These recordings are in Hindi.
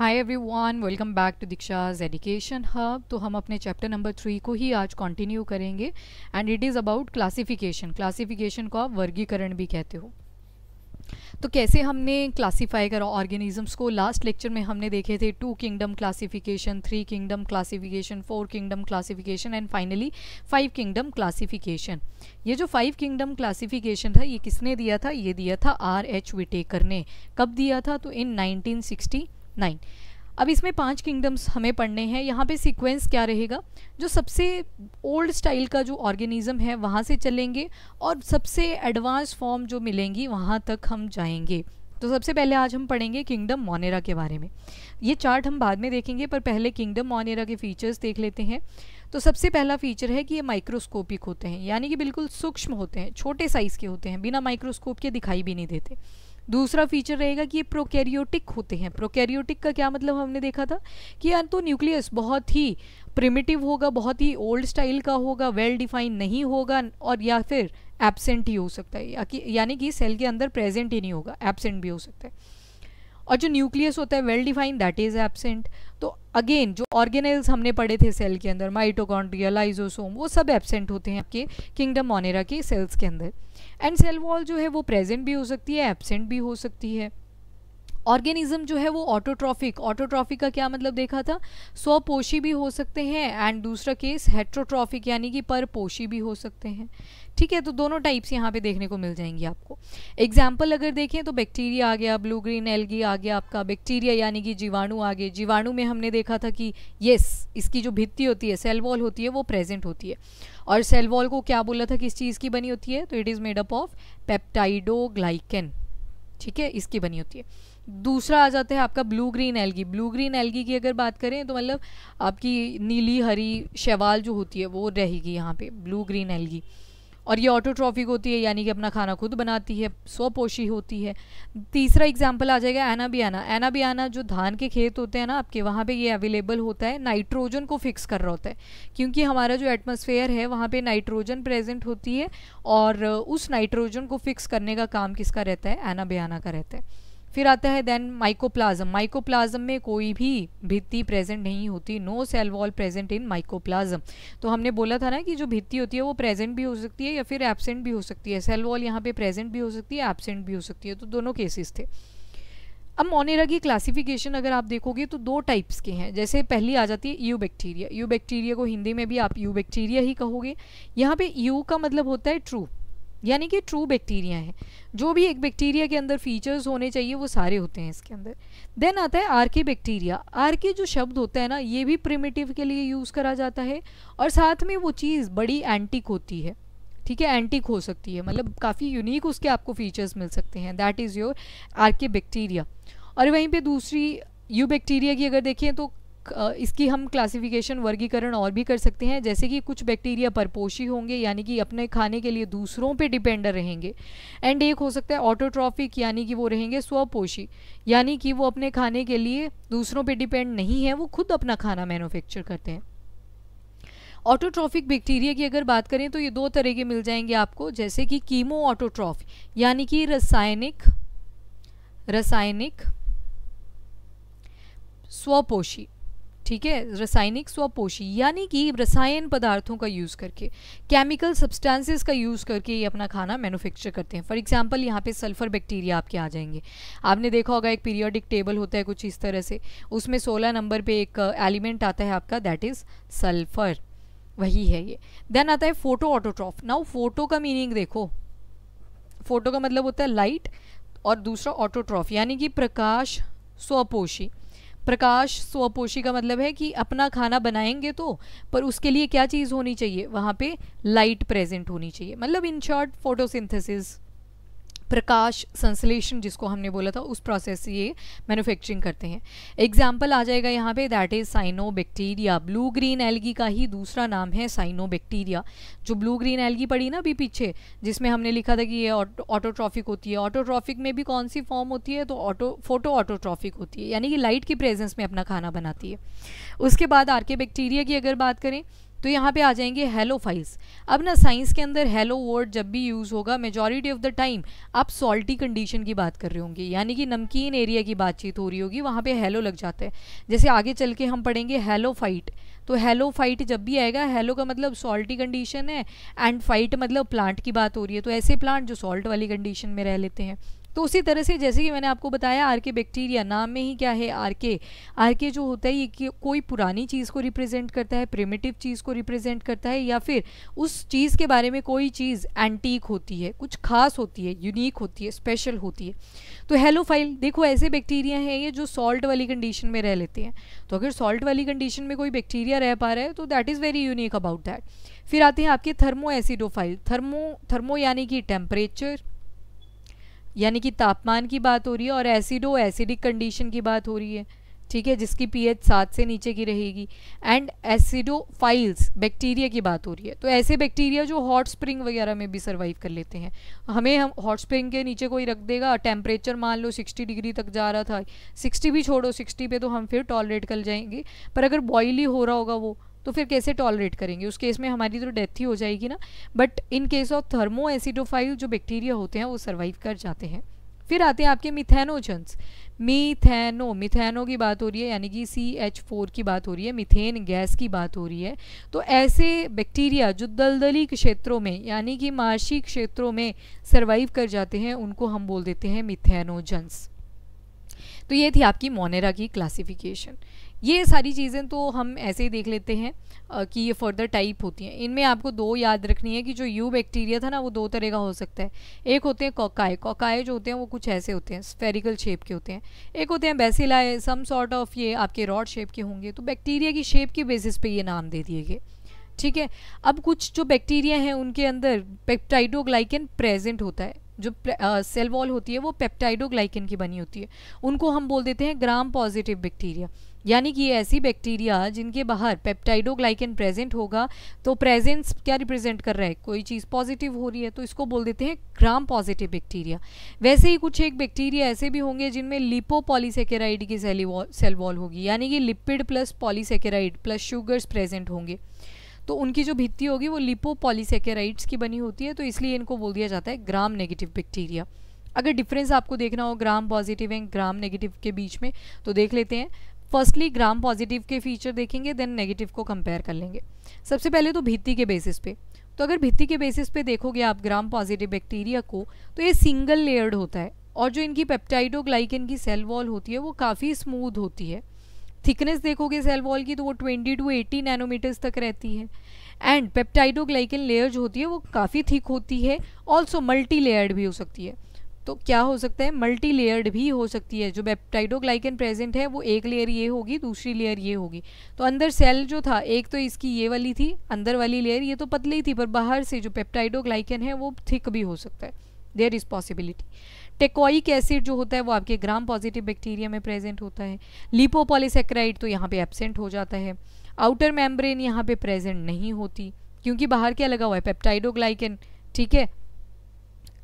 high everyone welcome back to Diksha's education hub तो हम अपने चैप्टर नंबर थ्री को ही आज कंटिन्यू करेंगे and it is about classification classification को आप वर्गीकरण भी कहते हो तो कैसे हमने क्लासीफाई करा ऑर्गेनिजम्स को लास्ट लेक्चर में हमने देखे थे two kingdom classification three kingdom classification four kingdom classification and finally five kingdom classification ये जो फाइव किंगडम क्लासिफिकेशन था ये किसने दिया था ये दिया था आर एच विटेकर ने कब दिया था तो इन नाइनटीन सिक्सटी नाइन अब इसमें पांच किंगडम्स हमें पढ़ने हैं यहाँ पे सीक्वेंस क्या रहेगा जो सबसे ओल्ड स्टाइल का जो ऑर्गेनिज्म है वहाँ से चलेंगे और सबसे एडवांस फॉर्म जो मिलेंगी वहाँ तक हम जाएंगे तो सबसे पहले आज हम पढ़ेंगे किंगडम मोनेरा के बारे में ये चार्ट हम बाद में देखेंगे पर पहले किंगडम मोनेरा के फीचर्स देख लेते हैं तो सबसे पहला फीचर है कि ये माइक्रोस्कोपिक होते हैं यानी कि बिल्कुल सूक्ष्म होते हैं छोटे साइज़ के होते हैं बिना माइक्रोस्कोप के दिखाई भी नहीं देते दूसरा फीचर रहेगा कि ये प्रोकैरियोटिक होते हैं प्रोकैरियोटिक का क्या मतलब हमने देखा था कि यार तो न्यूक्लियस बहुत ही प्रिमिटिव होगा बहुत ही ओल्ड स्टाइल का होगा वेल डिफाइन नहीं होगा और या फिर एबसेंट ही हो सकता है या कि यानी कि सेल के अंदर प्रेजेंट ही नहीं होगा एबसेंट भी हो सकता है और जो न्यूक्लियस होता है well defined that is absent तो अगेन जो ऑर्गेनाइल्स हमने पढ़े थे सेल के अंदर माइटोकॉन्ड्रियल आइजोसोम वो सब एबसेंट होते हैं आपके किंगडम मोनेरा के सेल्स के अंदर एंड सेल वॉल जो है वो प्रेजेंट भी हो सकती है एबसेंट भी हो सकती है ऑर्गेनिज्म जो है वो ऑटोट्रॉफिक ऑटोट्रॉफिक का क्या मतलब देखा था स्वपोषी भी हो सकते हैं एंड दूसरा केस हेट्रोट्रॉफिक यानी कि परपोषी भी हो सकते हैं ठीक है तो दोनों टाइप्स यहाँ पे देखने को मिल जाएंगी आपको एग्जाम्पल अगर देखें तो बैक्टीरिया आ गया ब्लू ग्रीन एलगी आ गया आपका बैक्टीरिया यानी कि जीवाणु आ गए जीवाणु में हमने देखा था कि येस इसकी जो भित्ती होती है सेल वॉल होती है वो प्रेजेंट होती है और सेल वॉल को क्या बोला था किस चीज़ की बनी होती है तो it is made up of peptidoglycan ठीक है इसकी बनी होती है दूसरा आ जाता है आपका blue green algae blue green algae की अगर बात करें तो मतलब आपकी नीली हरी शैवाल जो होती है वो रहेगी यहाँ पे ब्लू ग्रीन एल्गी और ये ऑटोट्रॉफिक होती है यानी कि अपना खाना खुद बनाती है स्वपोषी होती है तीसरा एग्जाम्पल आ जाएगा एनाबियाना एनाबियाना जो धान के खेत होते हैं ना आपके वहाँ पर ये अवेलेबल होता है नाइट्रोजन को फिक्स कर रहा होता है क्योंकि हमारा जो एटमोसफेयर है वहाँ पर नाइट्रोजन प्रेजेंट होती है और उस नाइट्रोजन को फिक्स करने का काम किसका रहता है एनाबियाना का रहता है फिर आता है देन माइकोप्लाज्म माइकोप्लाज्म में कोई भी भित्ति प्रेजेंट नहीं होती no cell wall present in mycoplasma तो हमने बोला था ना कि जो भित्ति होती है वो प्रेजेंट भी हो सकती है या फिर एबसेंट भी हो सकती है सेल वॉल यहाँ पे प्रेजेंट भी हो सकती है एबसेंट भी हो सकती है तो दोनों केसेस थे अब मोनेरा की क्लासिफिकेशन अगर आप देखोगे तो दो टाइप्स के हैं जैसे पहली आ जाती है यू बैक्टीरिया यू बैक्टीरिया को हिंदी में भी आप यू बैक्टीरिया ही कहोगे यहाँ पे यू का मतलब होता है ट्रू यानी कि ट्रू बैक्टीरिया है जो भी एक बैक्टीरिया के अंदर फीचर्स होने चाहिए वो सारे होते हैं इसके अंदर देन आता है आर के बैक्टीरिया आर के जो शब्द होता है ना ये भी प्रिमेटिव के लिए यूज़ करा जाता है और साथ में वो चीज़ बड़ी एंटिक होती है ठीक है एंटिक हो सकती है मतलब काफ़ी यूनिक उसके आपको फीचर्स मिल सकते हैं that is your archaebacteria और वहीं पर दूसरी यू बैक्टीरिया की अगर देखें तो इसकी हम क्लासिफिकेशन वर्गीकरण और भी कर सकते हैं जैसे कि कुछ बैक्टीरिया परपोषी होंगे यानी कि अपने खाने के लिए दूसरों पे डिपेंडर रहेंगे एंड एक हो सकता है ऑटोट्रॉफिक यानी कि वो रहेंगे स्वपोषी यानी कि वो अपने खाने के लिए दूसरों पे डिपेंड नहीं है वो खुद अपना खाना मैनुफेक्चर करते हैं ऑटोट्रॉफिक बैक्टीरिया की अगर बात करें तो ये दो तरह के मिल जाएंगे आपको जैसे कि कीमो ऑटोट्रॉफ यानी कि रसायनिक रसायनिक स्वपोशी ठीक है रासायनिक स्वपोषी यानी कि रसायन पदार्थों का यूज़ करके केमिकल सब्सटेंसेस का यूज़ करके ये अपना खाना मैन्युफैक्चर करते हैं फॉर एग्जांपल यहाँ पे सल्फर बैक्टीरिया आपके आ जाएंगे आपने देखा होगा एक पीरियोडिक टेबल होता है कुछ इस तरह से उसमें सोलह नंबर पर एक एलिमेंट आता है आपका दैट इज़ सल्फ़र वही है ये देन आता है फोटो ऑटोट्रॉफ नाउ फोटो का मीनिंग देखो फोटो का मतलब होता है लाइट और दूसरा ऑटोट्रॉफ यानी कि प्रकाश स्वपोशी प्रकाश स्वपोषी का मतलब है कि अपना खाना बनाएंगे तो पर उसके लिए क्या चीज़ होनी चाहिए वहाँ पे लाइट प्रेजेंट होनी चाहिए मतलब इन शॉर्ट फोटोसिंथेसिस प्रकाश संश्लेषण जिसको हमने बोला था उस प्रोसेस से ये मैन्युफैक्चरिंग करते हैं एग्जाम्पल आ जाएगा यहाँ पे that is cyanobacteria blue green algae का ही दूसरा नाम है साइनो बैक्टीरिया जो ब्लू ग्रीन एलगी पड़ी ना अभी पीछे जिसमें हमने लिखा था कि ये ऑटोट्रॉफिक होती है ऑटोट्रॉफिक में भी कौन सी फॉर्म होती है तो ऑटो फोटो ऑटोट्रॉफिक होती है यानी कि लाइट की प्रेजेंस में अपना खाना बनाती है उसके बाद आर के बैक्टीरिया की अगर बात करें तो यहाँ पे आ जाएंगे हेलो फाइल्स अब ना साइंस के अंदर हेलो वर्ड जब भी यूज़ होगा मेजॉरिटी ऑफ द टाइम आप सॉल्टी कंडीशन की बात कर रहे होंगे यानी कि नमकीन एरिया की बातचीत हो रही होगी वहाँ पे हेलो लग जाता है जैसे आगे चल के हम पढ़ेंगे हेलो फाइट तो हेलो फाइट जब भी आएगा हेलो का मतलब सॉल्टी कंडीशन है एंड फाइट मतलब प्लांट की बात हो रही है तो ऐसे प्लांट जो सॉल्ट वाली कंडीशन में रह लेते हैं तो उसी तरह से जैसे कि मैंने आपको बताया आर के बैक्टीरिया नाम में ही क्या है आर के आर के जो होता है ये कि कोई पुरानी चीज़ को रिप्रेजेंट करता है प्रिमेटिव चीज़ को रिप्रेजेंट करता है या फिर उस चीज़ के बारे में कोई चीज़ एंटीक होती है कुछ खास होती है यूनिक होती है स्पेशल होती है तो हेलो फाइल देखो ऐसे बैक्टीरिया हैं ये जो सॉल्ट वाली कंडीशन में रह लेते हैं तो अगर सॉल्ट वाली कंडीशन में कोई बैक्टीरिया रह पा रहा है तो that is very unique about that फिर आते हैं आपके थर्मो एसिडोफाइल थर्मो थर्मो यानी कि टेम्परेचर यानी कि तापमान की बात हो रही है और एसिडो एसिडिक कंडीशन की बात हो रही है ठीक है जिसकी पीएच सात से नीचे की रहेगी एंड एसिडोफाइल्स बैक्टीरिया की बात हो रही है तो ऐसे बैक्टीरिया जो हॉट स्प्रिंग वगैरह में भी सर्वाइव कर लेते हैं हमें हम हॉट स्प्रिंग के नीचे कोई रख देगा टेम्परेचर मान लो 60 डिग्री तक जा रहा था 60 भी छोड़ो 60 पे तो हम फिर टॉलरेट कर जाएंगे पर अगर बॉयल हो रहा होगा वो तो फिर कैसे टॉलरेट करेंगे उस केस में हमारी तो डेथ ही हो जाएगी ना but in case of thermoacidophile जो बैक्टीरिया होते हैं वो सर्वाइव कर जाते हैं फिर आते हैं आपके मिथेनोजन्स मिथेनो मिथेनो की बात हो रही है यानी कि सी एच फोर की बात हो रही है मिथेन गैस की बात हो रही है तो ऐसे बैक्टीरिया जो दलदली क्षेत्रों में यानी कि मार्शी क्षेत्रों में सर्वाइव कर जाते हैं उनको हम बोल देते हैं मिथेनोजन्स तो ये थी आपकी मोनेरा की क्लासिफिकेशन ये सारी चीज़ें तो हम ऐसे ही देख लेते हैं कि ये फर्दर टाइप होती हैं इनमें आपको दो याद रखनी है कि जो यू बैक्टीरिया था ना वो दो तरह का हो सकता है एक होते हैं कॉकाए कॉकाए जो होते हैं वो कुछ ऐसे होते हैं स्फेरिकल शेप के होते हैं एक होते हैं बेसिलाए सम सॉर्ट ऑफ ये आपके रॉड शेप के होंगे तो बैक्टीरिया की शेप के बेसिस पे ये नाम दे दिए गए ठीक है अब कुछ जो बैक्टीरिया हैं उनके अंदर पेप्टाइडोग्लाइकन प्रेजेंट होता है जो सेल वॉल होती है वो पेप्टाइडोग्लाइकन की बनी होती है उनको हम बोल देते हैं ग्राम पॉजिटिव बैक्टीरिया यानी कि ऐसी बैक्टीरिया जिनके बाहर पेप्टाइडोग्लाइकन प्रेजेंट होगा तो प्रेजेंस क्या रिप्रेजेंट कर रहा है कोई चीज़ पॉजिटिव हो रही है तो इसको बोल देते हैं ग्राम पॉजिटिव बैक्टीरिया वैसे ही कुछ एक बैक्टीरिया ऐसे भी होंगे जिनमें लिपोपॉलीसेकेराइड की सेल वॉल होगी यानी कि lipid plus polysaccharide plus sugars present होंगे तो उनकी जो भित्ती होगी वो लिपोपॉलीसेकेराइड्स की बनी होती है तो इसलिए इनको बोल दिया जाता है ग्राम नेगेटिव बैक्टीरिया अगर डिफरेंस आपको देखना हो gram positive and gram negative के बीच में तो देख लेते हैं फर्स्टली ग्राम पॉजिटिव के फीचर देखेंगे देन नेगेटिव को कंपेयर कर लेंगे सबसे पहले तो भित्ती के बेसिस पे तो अगर भित्ती के बेसिस पे देखोगे आप ग्राम पॉजिटिव बैक्टीरिया को तो ये सिंगल लेयर्ड होता है और जो इनकी पेप्टाइडोग्लाइकन की सेल वॉल होती है वो काफ़ी स्मूथ होती है थिकनेस देखोगे सेल वॉल की तो वो 20 टू 80 नैनोमीटर्स तक रहती है एंड पेप्टाइडोग्लाइकन लेयर जो होती है वो काफ़ी थिक होती है ऑल्सो मल्टी लेयर्ड भी हो सकती है तो क्या हो सकता है मल्टी लेयर्ड भी हो सकती है जो पेप्टाइडोग्लाइकन प्रेजेंट है वो एक लेयर ये होगी दूसरी लेयर ये होगी तो अंदर सेल जो था एक तो इसकी ये वाली थी अंदर वाली लेयर ये तो पतली थी पर बाहर से जो पेप्टाइडोग्लाइकन है वो थिक भी हो सकता है there is possibility teichoic acid जो होता है वो आपके ग्राम पॉजिटिव बैक्टीरिया में प्रेजेंट होता है लिपोपोलीसेक्राइड तो यहाँ पे एबसेंट हो जाता है आउटर मेम्ब्रेन यहाँ पे प्रेजेंट नहीं होती क्योंकि बाहर क्या लगा हुआ है पेप्टाइडोग्लाइकन ठीक है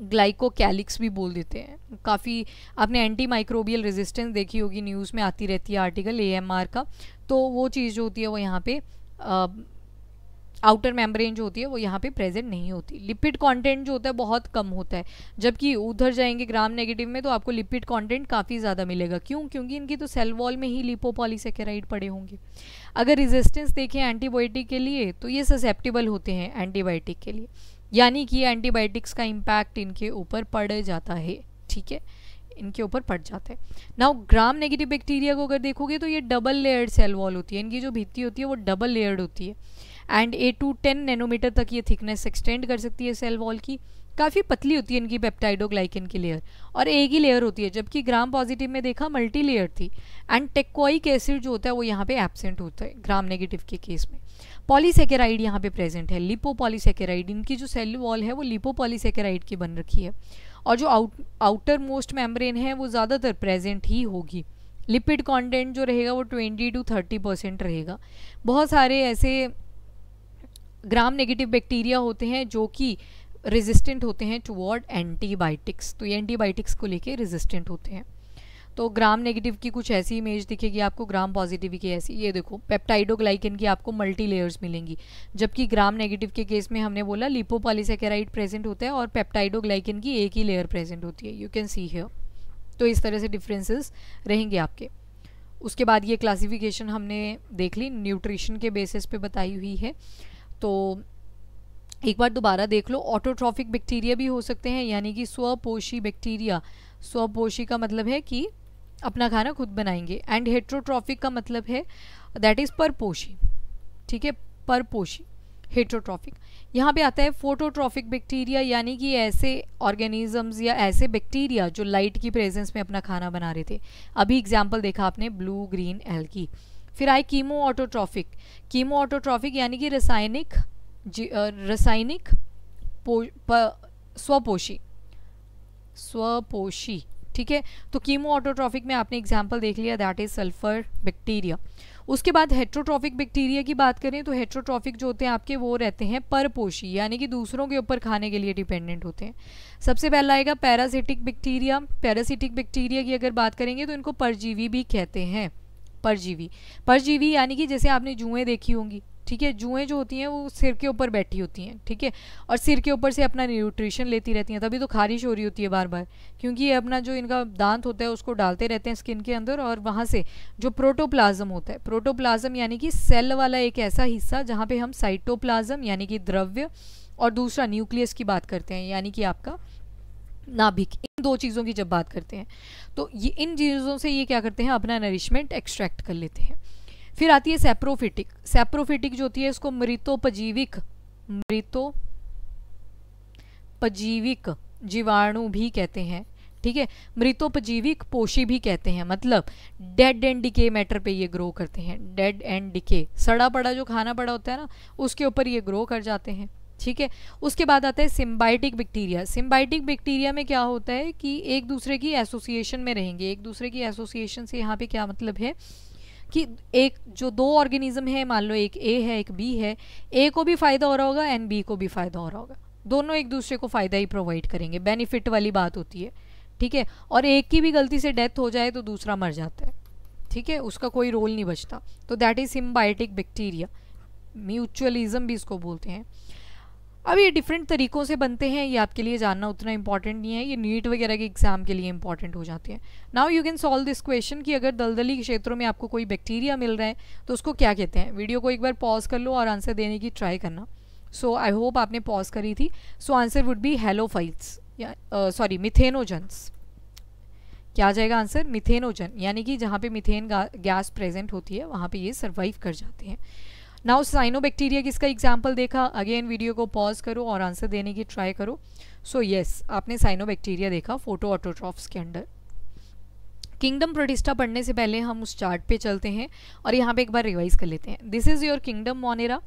ग्लाइकोकैलिक्स भी बोल देते हैं काफ़ी आपने एंटी माइक्रोबियल रेजिस्टेंस देखी होगी न्यूज़ में आती रहती है आर्टिकल एएमआर का तो वो चीज़ जो होती है वो यहाँ पे आउटर मेम्ब्रेन जो होती है वो यहाँ पे प्रेजेंट नहीं होती लिपिड कंटेंट जो होता है बहुत कम होता है जबकि उधर जाएंगे ग्राम नेगेटिव में तो आपको लिपिड कंटेंट काफ़ी ज़्यादा मिलेगा क्यों क्योंकि इनकी तो सेल वॉल में ही लिपोपॉलीसेकेराइड पड़े होंगे अगर रेजिस्टेंस देखें एंटीबायोटिक के लिए तो ये ससेप्टिबल होते हैं एंटीबायोटिक के लिए यानी कि एंटीबायोटिक्स का इम्पैक्ट इनके ऊपर पड़ जाता है ठीक है इनके ऊपर पड़ जाते हैं नाउ ग्राम नेगेटिव बैक्टीरिया को अगर देखोगे तो ये डबल लेयर्ड सेल वॉल होती है इनकी जो भित्ती होती है वो डबल लेयर्ड होती है and a to ten nanometre तक ये थिकनेस एक्सटेंड कर सकती है सेल वॉल की काफ़ी पतली होती है इनकी पेप्टाइडोग्लाइकिन की लेयर और एक ही लेयर होती है जबकि ग्राम पॉजिटिव में देखा मल्टी लेयर थी एंड टेक्वाइक एसिड जो होता है वो यहाँ पे एबसेंट होता है ग्राम नेगेटिव के केस में पॉलीसेकेराइड यहाँ पे प्रेजेंट है पॉलीसेकेराइड इनकी जो सेल वॉल है वो लिपोपॉलीसेकेराइड की बन रखी है और जो आउट आउटर मोस्ट मेम्ब्रेन है वो ज़्यादातर प्रेजेंट ही होगी लिपिड कॉन्टेंट जो रहेगा वो ट्वेंटी टू थर्टी परसेंट रहेगा बहुत सारे ऐसे ग्राम नेगेटिव बैक्टीरिया होते हैं जो कि रेजिस्टेंट होते हैं टुवर्ड एंटीबायोटिक्स तो ये एंटीबायोटिक्स को लेके रेजिस्टेंट होते हैं तो ग्राम नेगेटिव की कुछ ऐसी इमेज दिखेगी आपको ग्राम पॉजिटिव की ऐसी ये देखो पेप्टाइडोग्लाइकन की आपको मल्टी लेयर्स मिलेंगी जबकि ग्राम नेगेटिव के केस में हमने बोला लिपोपॉलीसेकेराइड प्रेजेंट होता है और पेप्टाइडोग्लाइकन की एक ही लेयर प्रेजेंट होती है यू कैन सी हियर तो इस तरह से डिफरेंसेस रहेंगे आपके उसके बाद ये क्लासिफिकेशन हमने देख ली न्यूट्रिशन के बेसिस पे बताई हुई है तो एक बार दोबारा देख लो ऑटोट्रॉफिक बैक्टीरिया भी हो सकते हैं यानी कि स्वपोषी बैक्टीरिया स्वपोषी का मतलब है कि अपना खाना खुद बनाएंगे एंड हेट्रोट्रॉफिक का मतलब है दैट इज़ परपोषी ठीक है परपोषी हेट्रोट्रॉफिक यहाँ पे आता है फोटोट्रॉफिक बैक्टीरिया यानी कि ऐसे ऑर्गेनिजम्स या ऐसे बैक्टीरिया जो लाइट की प्रेजेंस में अपना खाना बना रहे थे अभी एग्जाम्पल देखा आपने ब्लू ग्रीन एल फिर आए कीमो ऑटोट्रॉफिक कीमो ऑटोट्रॉफिक यानी कि रासायनिक रासायनिक स्वपोषी स्वपोषी ठीक है तो कीमो ऑटोट्रॉफिक में आपने एग्जाम्पल देख लिया दैट इज सल्फर बैक्टीरिया उसके बाद हेट्रोट्रॉफिक बैक्टीरिया की बात करें तो हेट्रोट्रॉफिक जो होते हैं आपके वो रहते हैं परपोषी यानी कि दूसरों के ऊपर खाने के लिए डिपेंडेंट होते हैं सबसे पहला आएगा पैरासिटिक बैक्टीरिया पैरासिटिक बैक्टीरिया की अगर बात करेंगे तो इनको परजीवी भी कहते हैं परजीवी परजीवी यानी कि जैसे आपने जुएँ देखी होंगी ठीक है जुएँ जो होती हैं वो सिर के ऊपर बैठी होती हैं ठीक है और सिर के ऊपर से अपना न्यूट्रिशन लेती रहती हैं तभी तो खारिश हो रही होती है बार बार क्योंकि ये अपना जो इनका दांत होता है उसको डालते रहते हैं स्किन के अंदर और वहाँ से जो प्रोटोप्लाज्म होता है प्रोटोप्लाज्म यानी कि सेल वाला एक ऐसा हिस्सा जहाँ पर हम साइटोप्लाज्म यानी कि द्रव्य और दूसरा न्यूक्लियस की बात करते हैं यानी कि आपका नाभिक इन दो चीज़ों की जब बात करते हैं तो ये इन चीज़ों से ये क्या करते हैं अपना नरिशमेंट एक्सट्रैक्ट कर लेते हैं फिर आती है सेप्रोफिटिक सेप्रोफिटिक जो होती है इसको मृतोपजीविक मृतोपजीविक जीवाणु भी कहते हैं ठीक है मृतोपजीविक पोषी भी कहते हैं मतलब डेड एंड डिके मैटर पे ये ग्रो करते हैं डेड एंड डिके सड़ा पड़ा जो खाना पड़ा होता है ना उसके ऊपर ये ग्रो कर जाते हैं ठीक है उसके बाद आता है सिम्बाइटिक बैक्टीरिया सिम्बाइटिक बैक्टीरिया में क्या होता है कि एक दूसरे की एसोसिएशन में रहेंगे एक दूसरे की एसोसिएशन से यहाँ पे क्या मतलब है कि एक जो दो ऑर्गेनिज्म है मान लो एक ए है एक बी है ए को भी फ़ायदा हो रहा होगा एंड बी को भी फ़ायदा हो रहा होगा दोनों एक दूसरे को फ़ायदा ही प्रोवाइड करेंगे बेनिफिट वाली बात होती है ठीक है और एक की भी गलती से डेथ हो जाए तो दूसरा मर जाता है ठीक है उसका कोई रोल नहीं बचता तो that is symbiotic bacteria mutualism भी इसको बोलते हैं अब ये डिफरेंट तरीक़ों से बनते हैं ये आपके लिए जानना उतना इंपॉर्टेंट नहीं है ये नीट वगैरह के एग्ज़ाम के लिए इंपॉर्टेंट हो जाते हैं now you can solve this question कि अगर दलदली क्षेत्रों में आपको कोई बैक्टीरिया मिल रहा है तो उसको क्या कहते हैं वीडियो को एक बार पॉज कर लो और आंसर देने की ट्राई करना सो आई होप आपने पॉज करी थी so answer would be halophiles sorry methanogens क्या आ जाएगा आंसर मिथेनोजन यानी कि जहाँ पे मिथेन गैस प्रेजेंट होती है वहाँ पे ये सर्वाइव कर जाते हैं नाउ साइनोबैक्टीरिया किसका एग्जाम्पल देखा अगेन वीडियो को पॉज करो और आंसर देने की ट्राई करो सो so, येस yes, आपने साइनोबैक्टीरिया देखा फोटो ऑटोट्रॉफ्स के अंडर किंगडम प्रोटिस्टा पढ़ने से पहले हम उस चार्ट पे चलते हैं और यहाँ पे एक बार रिवाइज कर लेते हैं this is your kingdom monera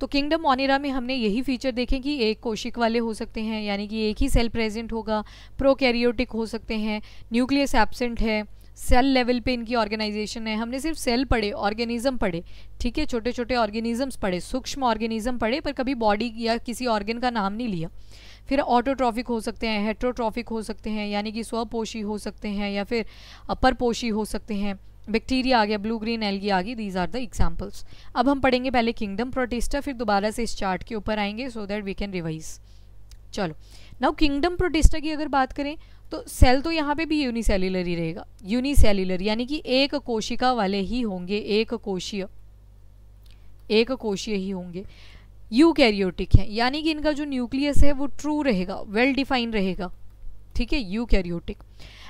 तो किंगडम मोनेरा में हमने यही फीचर देखे कि एक कोशिक वाले हो सकते हैं यानी कि एक ही सेल प्रेजेंट होगा प्रोकैरियोटिक हो सकते हैं न्यूक्लियस एबसेंट है सेल लेवल पे इनकी ऑर्गेनाइजेशन है हमने सिर्फ सेल पढ़े ऑर्गेनिज्म पढ़े ठीक है छोटे छोटे ऑर्गेनिजम्स पढ़े सूक्ष्म ऑर्गेनिज्म पढ़े पर कभी बॉडी या किसी ऑर्गेन का नाम नहीं लिया फिर ऑटोट्रॉफिक हो सकते हैं हेट्रोट्रॉफिक हो सकते हैं यानी कि स्वपोषी हो सकते हैं या फिर अपरपोषी हो सकते हैं बैक्टीरिया आ गया ब्लू ग्रीन एलगी आ गई दीज आर द एग्जाम्पल्स अब हम पढ़ेंगे पहले किंगडम प्रोटिस्टा फिर दोबारा से इस चार्ट के ऊपर आएंगे so that we can revise चलो नाउ किंगडम प्रोटिस्टा की अगर बात करें तो सेल तो यहाँ पे भी यूनिसेल्युलर ही रहेगा यूनिसेल्युलर यानी कि एक कोशिका वाले ही होंगे एक कोशीय एक कोशीय ही होंगे यूकैरियोटिक हैं यानी कि इनका जो न्यूक्लियस है वो ट्रू रहेगा वेल डिफाइन रहेगा ठीक है यूकैरियोटिक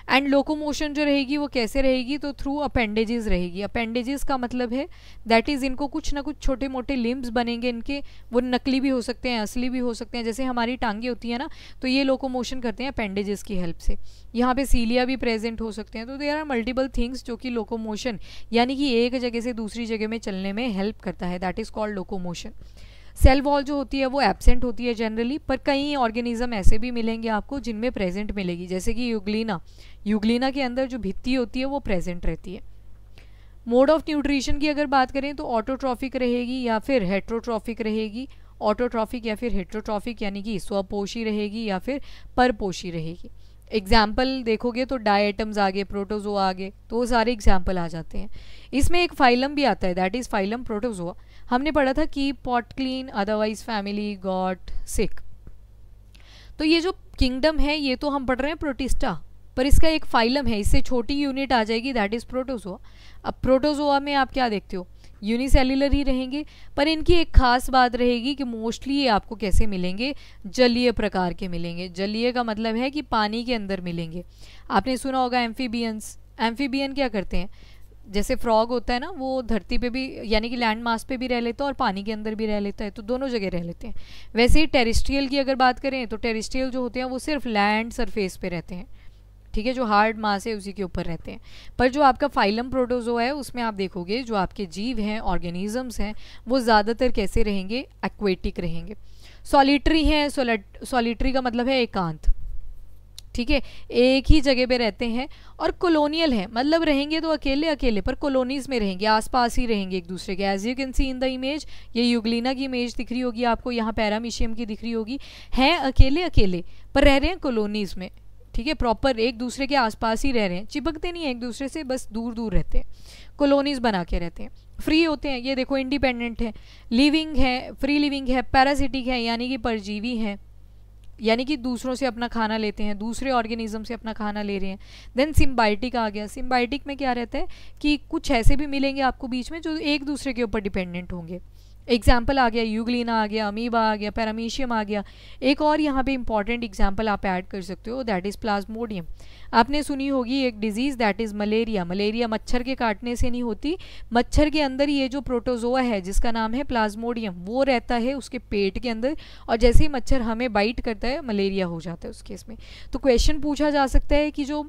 एंड लोकोमोशन जो रहेगी वो कैसे रहेगी तो थ्रू अपेंडेजेस रहेगी अपेंडेजेस का मतलब है दैट इज़ इनको कुछ ना कुछ छोटे मोटे लिम्ब्स बनेंगे इनके वो नकली भी हो सकते हैं असली भी हो सकते हैं जैसे हमारी टांगे होती हैं ना तो ये लोकोमोशन करते हैं अपेंडेजेस की हेल्प से यहाँ पे सीलिया भी प्रेजेंट हो सकते हैं तो देर आर मल्टीपल थिंग्स जो कि लोकोमोशन यानी कि एक जगह से दूसरी जगह में चलने में हेल्प करता है that is called locomotion cell wall जो होती है वो एबसेंट होती है जनरली पर कई ऑर्गेनिज्म ऐसे भी मिलेंगे आपको जिनमें प्रेजेंट मिलेगी जैसे कि यूग्लिना यूग्लिना के अंदर जो भित्ती होती है वो प्रेजेंट रहती है मोड ऑफ न्यूट्रिशन की अगर बात करें तो ऑटोट्रॉफिक रहेगी या फिर हेट्रोट्रॉफिक रहेगी ऑटोट्रॉफिक या फिर हेट्रोट्रॉफिक यानी कि स्वपोषी रहेगी या फिर परपोषी रहेगी एग्जाम्पल देखोगे तो डाइटम्स आ गए प्रोटोजोआ आ गए तो वो सारे एग्जाम्पल आ जाते हैं इसमें एक फाइलम भी आता है दैट इज़ फाइलम प्रोटोजोआ हमने पढ़ा था कि pot clean otherwise family god सिख तो ये जो किंगडम है ये तो हम पढ़ रहे हैं प्रोटिस्टा पर इसका एक फाइलम है इससे छोटी यूनिट आ जाएगी दैट इज़ प्रोटोजोआ अब प्रोटोजोआ में आप क्या देखते हो यूनिसेल्युलर ही रहेंगे पर इनकी एक खास बात रहेगी कि मोस्टली ये आपको कैसे मिलेंगे जलीय प्रकार के मिलेंगे जलीय का मतलब है कि पानी के अंदर मिलेंगे आपने सुना होगा एम्फीबियंस एम्फीबियन क्या करते हैं जैसे फ्रॉग होता है ना वो धरती पे भी यानी कि लैंड मास पे भी रह लेता है और पानी के अंदर भी रह लेता है तो दोनों जगह रह लेते हैं वैसे ही टेरिस्ट्रियल की अगर बात करें तो टेरिस्ट्रियल जो होते हैं वो सिर्फ लैंड सरफेस पे रहते हैं ठीक है जो हार्ड मास है उसी के ऊपर रहते हैं पर जो आपका फाइलम प्रोटोजो है उसमें आप देखोगे जो आपके जीव हैं ऑर्गेनिजम्स हैं वो ज़्यादातर कैसे रहेंगे एक्वेटिक रहेंगे सॉलिटरी हैं सॉलिट्री का मतलब है एकांत ठीक है एक ही जगह पे रहते हैं और कॉलोनियल हैं मतलब रहेंगे तो अकेले अकेले पर कॉलोनीज में रहेंगे आसपास ही रहेंगे एक दूसरे के as you can see in the image ये युगलीना की इमेज दिख रही होगी आपको यहाँ पैरामीशियम की दिख रही होगी हैं अकेले अकेले पर रह रहे हैं कॉलोनीज में ठीक है प्रॉपर एक दूसरे के आसपास ही रह रहे हैं चिपकते नहीं हैं एक दूसरे से बस दूर दूर रहते हैं कॉलोनीज बना के रहते हैं फ्री होते हैं ये देखो इंडिपेंडेंट है लिविंग है फ्री लिविंग है पैरासिटिक है यानी कि परजीवी हैं यानी कि दूसरों से अपना खाना लेते हैं दूसरे ऑर्गेनिज्म से अपना खाना ले रहे हैं देन सिम्बायोटिक आ गया सिम्बायोटिक में क्या रहता है कि कुछ ऐसे भी मिलेंगे आपको बीच में जो एक दूसरे के ऊपर डिपेंडेंट होंगे एग्जाम्पल आ गया यूगलिना आ गया अमीबा आ गया पैरामीशियम आ गया एक और यहाँ पे इंपॉर्टेंट एग्जाम्पल आप ऐड कर सकते हो दैट इज़ प्लाज्मोडियम आपने सुनी होगी एक disease that is malaria malaria मच्छर के काटने से नहीं होती मच्छर के अंदर ये जो प्रोटोजोआ है जिसका नाम है प्लाज्मोडियम वो रहता है उसके पेट के अंदर और जैसे ही मच्छर हमें बाइट करता है मलेरिया हो जाता है उस केस में तो क्वेश्चन पूछा जा सकता है कि जो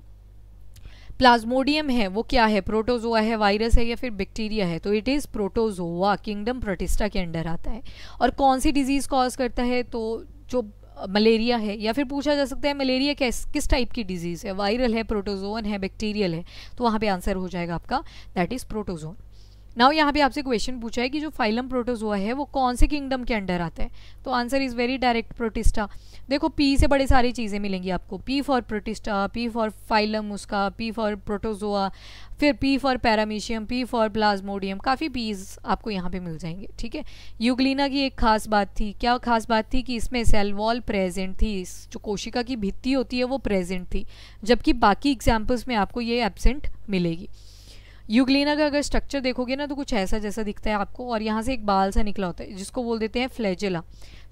प्लाज्मोडियम है वो क्या है प्रोटोजोआ है वायरस है या फिर बैक्टीरिया है तो it is protozoa kingdom protista के अंडर आता है और कौन सी डिजीज़ कॉज करता है तो जो मलेरिया है या फिर पूछा जा सकता है मलेरिया किस किस टाइप की डिजीज़ है वायरल है प्रोटोजोन है बैक्टीरियल है तो वहाँ पे आंसर हो जाएगा आपका दैट इज़ प्रोटोजोन नाउ यहाँ पे आपसे क्वेश्चन पूछा है कि जो फाइलम प्रोटोजोआ है वो कौन से किंगडम के अंडर आता है तो answer is very direct protista देखो पी से बड़े सारी चीज़ें मिलेंगी आपको P for protista P for phylum उसका पी फॉर प्रोटोजोआ फिर P for paramecium P for plasmodium काफ़ी पीज आपको यहाँ पे मिल जाएंगे ठीक है यूगलिना की एक खास बात थी क्या खास बात थी कि इसमें सेल वॉल प्रेजेंट थी जो कोशिका की भित्ती होती है वो प्रेजेंट थी जबकि बाकी एग्जाम्पल्स में आपको ये एबसेंट मिलेगी यूग्लेना का अगर स्ट्रक्चर देखोगे ना तो कुछ ऐसा जैसा दिखता है आपको और यहाँ से एक बाल सा निकला होता है जिसको बोल देते हैं फ्लैजेला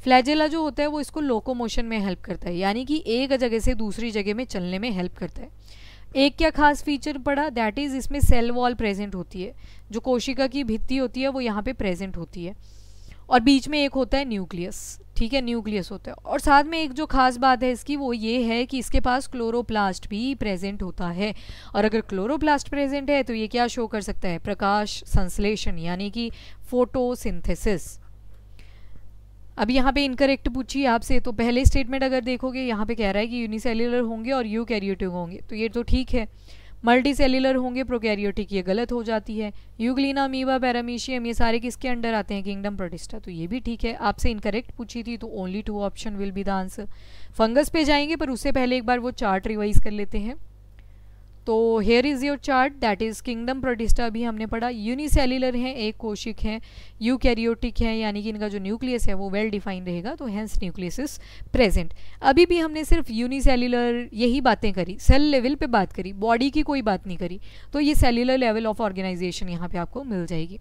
फ्लैजेला जो होता है वो इसको लोकोमोशन में हेल्प करता है यानी कि एक जगह से दूसरी जगह में चलने में हेल्प करता है एक क्या खास फीचर पड़ा दैट इज़ इसमें सेल वॉल प्रेजेंट होती है जो कोशिका की भित्ति होती है वो यहाँ पे प्रेजेंट होती है और बीच में एक होता है न्यूक्लियस ठीक है न्यूक्लियस होता है और साथ में एक जो खास बात है इसकी वो ये है कि इसके पास क्लोरोप्लास्ट भी प्रेजेंट होता है और अगर क्लोरोप्लास्ट प्रेजेंट है तो ये क्या शो कर सकता है प्रकाश संश्लेषण यानी कि फोटोसिंथेसिस अब यहाँ पे इनकरेक्ट पूछिए आपसे तो पहले स्टेटमेंट अगर देखोगे यहाँ पे कह रहा है कि यूनिसेल्युलर होंगे और यू होंगे तो ये तो ठीक है मल्टी सेल्यूलर होंगे प्रोकैरियोटिक ये गलत हो जाती है यूगलिना मीवा पैरामीशियम ये सारे किसके अंडर आते हैं किंगडम प्रोटिस्टा तो ये भी ठीक है आपसे इनकरेक्ट पूछी थी तो only two option will be the answer fungus पे जाएंगे पर उससे पहले एक बार वो चार्ट रिवाइज कर लेते हैं तो here is your chart that is kingdom protista अभी हमने पढ़ा यूनिसेल्युलर हैं एक कोशिक यू कैरियोटिक है यानी कि इनका जो न्यूक्लियस है वो वेल डिफाइन रहेगा तो हैंस न्यूक्लियस इज प्रेजेंट अभी भी हमने सिर्फ यूनिसेल्युलर यही बातें करी सेल लेवल पे बात करी बॉडी की कोई बात नहीं करी तो ये सेल्युलर लेवल ऑफ ऑर्गेनाइजेशन यहाँ पर आपको मिल जाएगी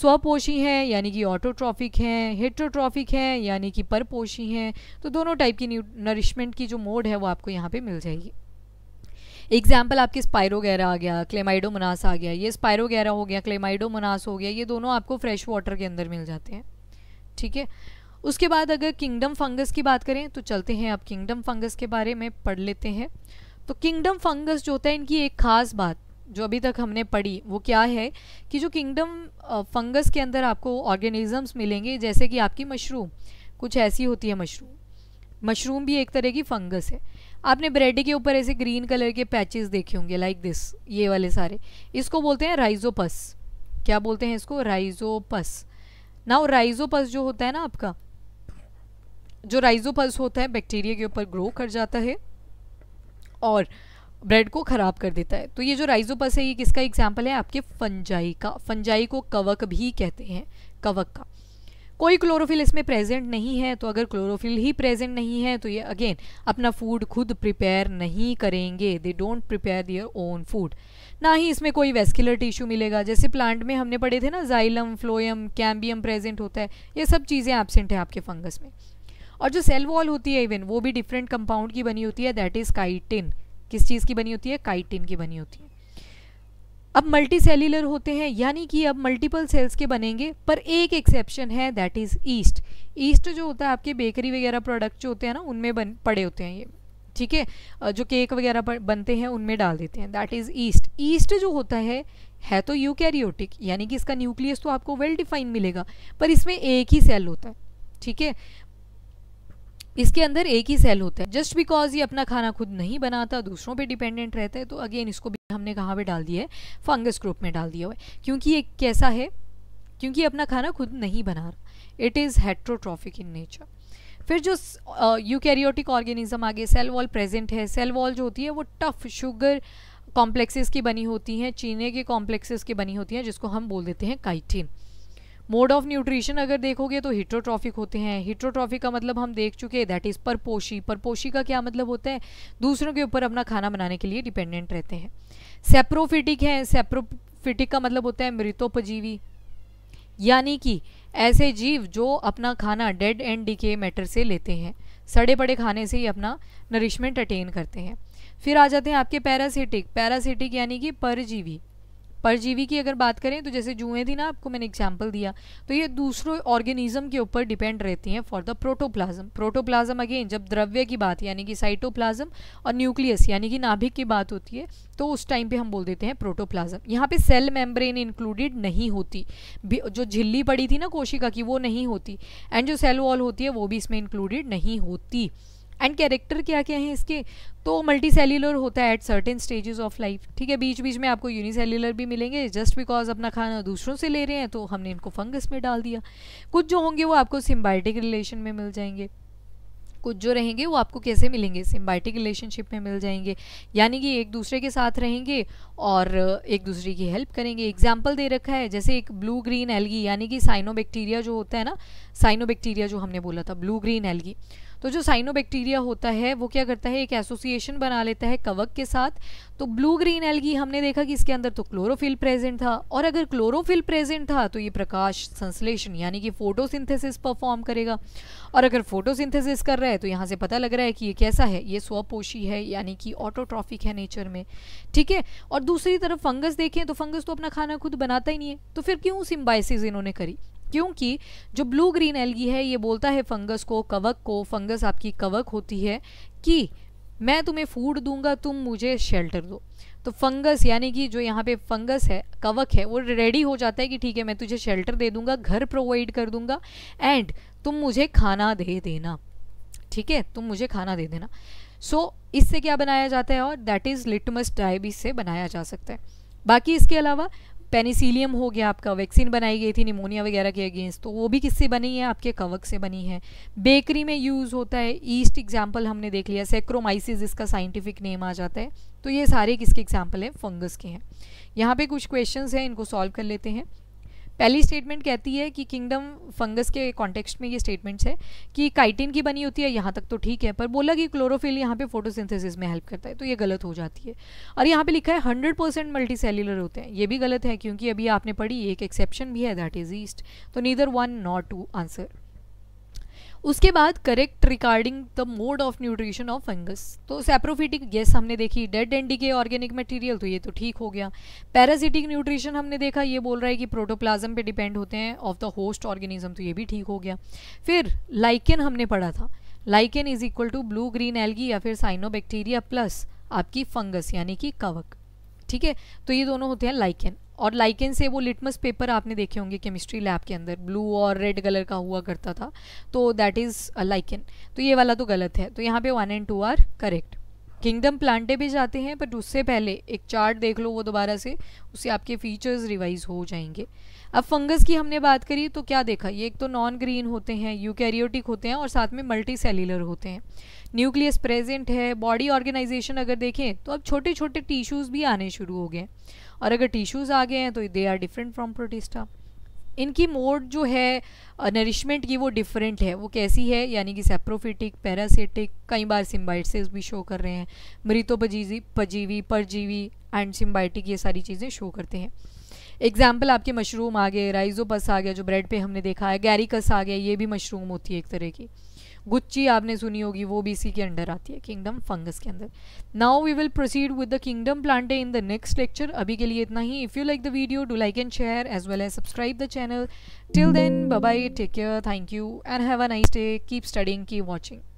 स्वपोषी हैं यानी कि ऑटोट्रॉफिक हैं हेट्रोट्रॉफिक हैं यानी कि परपोषी हैं तो दोनों टाइप की नरिशमेंट की जो मोड है वो आपको यहाँ पे मिल जाएगी एग्जाम्पल आपके स्पायरोगैरा आ गया क्लेमाइडोमोनास आ गया ये स्पायरोगैरा हो गया क्लेमाइडोमोनास हो गया ये दोनों आपको फ्रेश वाटर के अंदर मिल जाते हैं ठीक है उसके बाद अगर किंगडम फंगस की बात करें तो चलते हैं आप किंगडम फंगस के बारे में पढ़ लेते हैं तो किंगडम फंगस जो होता है इनकी एक ख़ास बात जो अभी तक हमने पढ़ी वो क्या है कि जो किंगडम फंगस के अंदर आपको ऑर्गेनिजम्स मिलेंगे जैसे कि आपकी मशरूम कुछ ऐसी होती है मशरूम मशरूम भी एक तरह की फंगस है आपने ब्रेड के ऊपर ऐसे ग्रीन कलर के पैचेस देखे होंगे लाइक दिस ये वाले सारे इसको बोलते हैं राइजोपस क्या बोलते हैं इसको राइजोपस ना राइजोपस जो होता है ना आपका जो राइजोपस होता है बैक्टीरिया के ऊपर ग्रो कर जाता है और ब्रेड को ख़राब कर देता है तो ये जो राइजोपस है ये किसका एग्जाम्पल है आपके फंजाई का फंजाई को कवक भी कहते हैं कवक का कोई क्लोरोफिल इसमें प्रेजेंट नहीं है तो अगर क्लोरोफिल ही प्रेजेंट नहीं है तो ये अगेन अपना फूड खुद प्रिपेयर नहीं करेंगे they don't prepare their own food ना ही इसमें कोई वेस्कुलर टिश्यू मिलेगा जैसे प्लांट में हमने पढ़े थे ना जाइलम फ्लोयम कैम्बियम प्रेजेंट होता है ये सब चीज़ें एबसेंट है आपके फंगस में और जो सेल वॉल होती है इवन वो भी डिफरेंट कंपाउंड की बनी होती है दैट इज़ काइटिन किस चीज़ की बनी होती है काइटिन की बनी होती है अब मल्टी सेल्यूलर होते हैं यानी कि अब मल्टीपल सेल्स के बनेंगे पर एक एक्सेप्शन है दैट इज़ ईस्ट ईस्ट जो होता है आपके बेकरी वगैरह प्रोडक्ट जो होते हैं ना उनमें बन पड़े होते हैं ये ठीक है जो केक वगैरह बनते हैं उनमें डाल देते हैं दैट इज़ ईस्ट ईस्ट जो होता है है तो यूकैरियोटिक यानी कि इसका न्यूक्लियस तो आपको वेल डिफाइंड मिलेगा पर इसमें एक ही सेल होता है ठीक है इसके अंदर एक ही सेल होता है जस्ट बिकॉज ये अपना खाना खुद नहीं बनाता दूसरों पे डिपेंडेंट रहता है तो अगेन इसको हमने कहाँ पे डाल दिया है फंगस ग्रुप में डाल दिया हुआ है क्योंकि ये कैसा है क्योंकि अपना खाना खुद नहीं बना रहा it is heterotrophic in nature फिर जो यूकैरियोटिक ऑर्गेनिज्म आगे सेल वॉल प्रेजेंट है सेल वॉल जो होती है वो टफ शुगर कॉम्प्लेक्सेस की बनी होती हैं चीने के कॉम्प्लेक्सेस की बनी होती हैं जिसको हम बोल देते हैं काइटिन मोड ऑफ न्यूट्रिशन अगर देखोगे तो हिट्रोट्रॉफिक होते हैं हिट्रोट्रॉफिक का मतलब हम देख चुके हैं दैट इज़ परपोशी परपोशी का क्या मतलब होता है दूसरों के ऊपर अपना खाना बनाने के लिए डिपेंडेंट रहते हैं सेप्रोफिटिक हैं सेप्रोफिटिक का मतलब होता है मृतोपजीवी यानी कि ऐसे जीव जो अपना खाना डेड एंड डीके मैटर से लेते हैं सड़े पड़े खाने से ही अपना नरिशमेंट अटेन करते हैं फिर आ जाते हैं आपके पैरासिटिक पैरासिटिक यानी कि परजीवी परजीवी की अगर बात करें तो जैसे जुएँ थी ना आपको मैंने एग्जाम्पल दिया तो ये दूसरों ऑर्गेनिज्म के ऊपर डिपेंड रहती हैं for the protoplasm protoplasm again जब द्रव्य की बात यानी कि साइटोप्लाज्म और न्यूक्लियस यानी कि नाभिक की बात होती है तो उस टाइम पे हम बोल देते हैं प्रोटोप्लाज्म यहाँ पे सेल मेम्ब्रेन इंक्लूडेड नहीं होती जो झिल्ली पड़ी थी ना कोशिका की वो नहीं होती एंड जो सेल वॉल होती है वो भी इसमें इंक्लूडेड नहीं होती एंड कैरेक्टर क्या क्या हैं इसके तो मल्टी सेल्यूलर होता है at certain stages of life ठीक है बीच बीच में आपको यूनिसेल्यूलर भी मिलेंगे जस्ट बिकॉज अपना खाना दूसरों से ले रहे हैं तो हमने इनको फंगस में डाल दिया कुछ जो होंगे वो आपको सिम्बायोटिक रिलेशन में मिल जाएंगे कुछ जो रहेंगे वो आपको कैसे मिलेंगे सिम्बायोटिक रिलेशनशिप में मिल जाएंगे यानी कि एक दूसरे के साथ रहेंगे और एक दूसरे की हेल्प करेंगे एग्जाम्पल दे रखा है जैसे एक ब्लू ग्रीन एलगी यानी कि साइनोबैक्टीरिया जो होता है ना साइनोबैक्टीरिया जो हमने बोला था ब्लू ग्रीन एल्गी तो जो साइनोबैक्टीरिया होता है वो क्या करता है एक एसोसिएशन बना लेता है कवक के साथ तो ब्लू ग्रीन एलगी हमने देखा कि इसके अंदर तो क्लोरोफिल प्रेजेंट था और अगर क्लोरोफिल प्रेजेंट था तो ये प्रकाश संश्लेषण यानी कि फोटोसिंथेसिस परफॉर्म करेगा और अगर फोटोसिंथेसिस कर रहा है तो यहाँ से पता लग रहा है कि ये कैसा है ये स्वपोषी है यानी कि ऑटोट्रॉफिक है नेचर में ठीक है और दूसरी तरफ फंगस देखें तो फंगस तो अपना खाना खुद बनाता ही नहीं है तो फिर क्यों सिम्बाइसिस इन्होंने करी क्योंकि जो ब्लू ग्रीन एलगी है ये बोलता है फंगस को कवक को फंगस आपकी कवक होती है कि मैं तुम्हें फूड दूंगा तुम मुझे शेल्टर दो तो फंगस यानी कि जो यहाँ पे फंगस है कवक है वो रेडी हो जाता है कि ठीक है मैं तुझे शेल्टर दे दूंगा घर प्रोवाइड कर दूंगा एंड तुम मुझे खाना दे देना ठीक है तुम मुझे खाना दे देना सो so, इससे क्या बनाया जाता है और दैट इज़ लिटमस डायबिस से बनाया जा सकता है बाकी इसके अलावा पेनिसिलियम हो गया आपका वैक्सीन बनाई गई थी निमोनिया वगैरह के अगेंस्ट तो वो भी किससे बनी है आपके कवक से बनी है बेकरी में यूज़ होता है ईस्ट एग्जाम्पल हमने देख लिया सेक्रोमाइसिस इसका साइंटिफिक नेम आ जाता है तो ये सारे किसके एग्जाम्पल हैं फंगस के हैं यहाँ पे कुछ क्वेश्चंस हैं इनको सॉल्व कर लेते हैं पहली स्टेटमेंट कहती है कि किंगडम फंगस के कॉन्टेक्स्ट में ये स्टेटमेंट्स है कि काइटिन की बनी होती है यहाँ तक तो ठीक है पर बोला कि क्लोरोफिल यहाँ पे फोटोसिंथेसिस में हेल्प करता है तो ये गलत हो जाती है और यहाँ पे लिखा है हंड्रेड परसेंट मल्टी सेल्यूलर होते हैं ये भी गलत है क्योंकि अभी आपने पढ़ी एक एक्सेप्शन भी है दैट इज ईस्ट तो neither one not two answer उसके बाद correct regarding the mode of nutrition of fungus तो सेप्रोफिटिक गैस हमने देखी डेड के ऑर्गेनिक मटेरियल तो ये तो ठीक हो गया पैरासिटिक न्यूट्रिशन हमने देखा ये बोल रहा है कि प्रोटोप्लाज्म पे डिपेंड होते हैं ऑफ द होस्ट ऑर्गेनिज्म तो ये भी ठीक हो गया फिर लाइकेन हमने पढ़ा था lichen is equal to blue green algae या फिर साइनोबैक्टीरिया प्लस आपकी फंगस यानी कि कवक ठीक है तो ये दोनों होते हैं लाइकेन और लाइकेन से वो लिटमस पेपर आपने देखे होंगे केमिस्ट्री लैब के अंदर ब्लू और रेड कलर का हुआ करता था तो दैट इज़ लाइकेन तो ये वाला तो गलत है तो यहाँ पे one and two are correct kingdom plantae भी जाते हैं बट उससे पहले एक चार्ट देख लो वो दोबारा से उससे आपके फीचर्स रिवाइज हो जाएंगे अब फंगस की हमने बात करी तो क्या देखा ये एक तो नॉन ग्रीन होते हैं यूकैरियोटिक होते हैं और साथ में मल्टी सेल्यूलर होते हैं न्यूक्लियस प्रेजेंट है बॉडी ऑर्गेनाइजेशन अगर देखें तो अब छोटे छोटे टिश्यूज़ भी आने शुरू हो गए और अगर टिश्यूज़ आ गए हैं तो they are different from protista इनकी मोड जो है नरिशमेंट की वो डिफरेंट है वो कैसी है यानी कि सेप्रोफिटिक पैरासिटिक कई बार सिम्बाइटसेस भी शो कर रहे हैं मृतोपजीवी पजीवी परजीवी एंड सिम्बाइटिक ये सारी चीज़ें शो करते हैं एग्जाम्पल आपके मशरूम आ गए राइजोपस आ गया जो ब्रेड पे हमने देखा है गैरिकस आ गया ये भी मशरूम होती है एक तरह की गुच्ची आपने सुनी होगी वो भी इसी के अंडर आती है किंगडम फंगस के अंदर now we will proceed with the kingdom plantae in the next lecture अभी के लिए इतना ही if you like the video do like and share as well as subscribe the channel till then bye take care thank you and have a nice day keep studying keep watching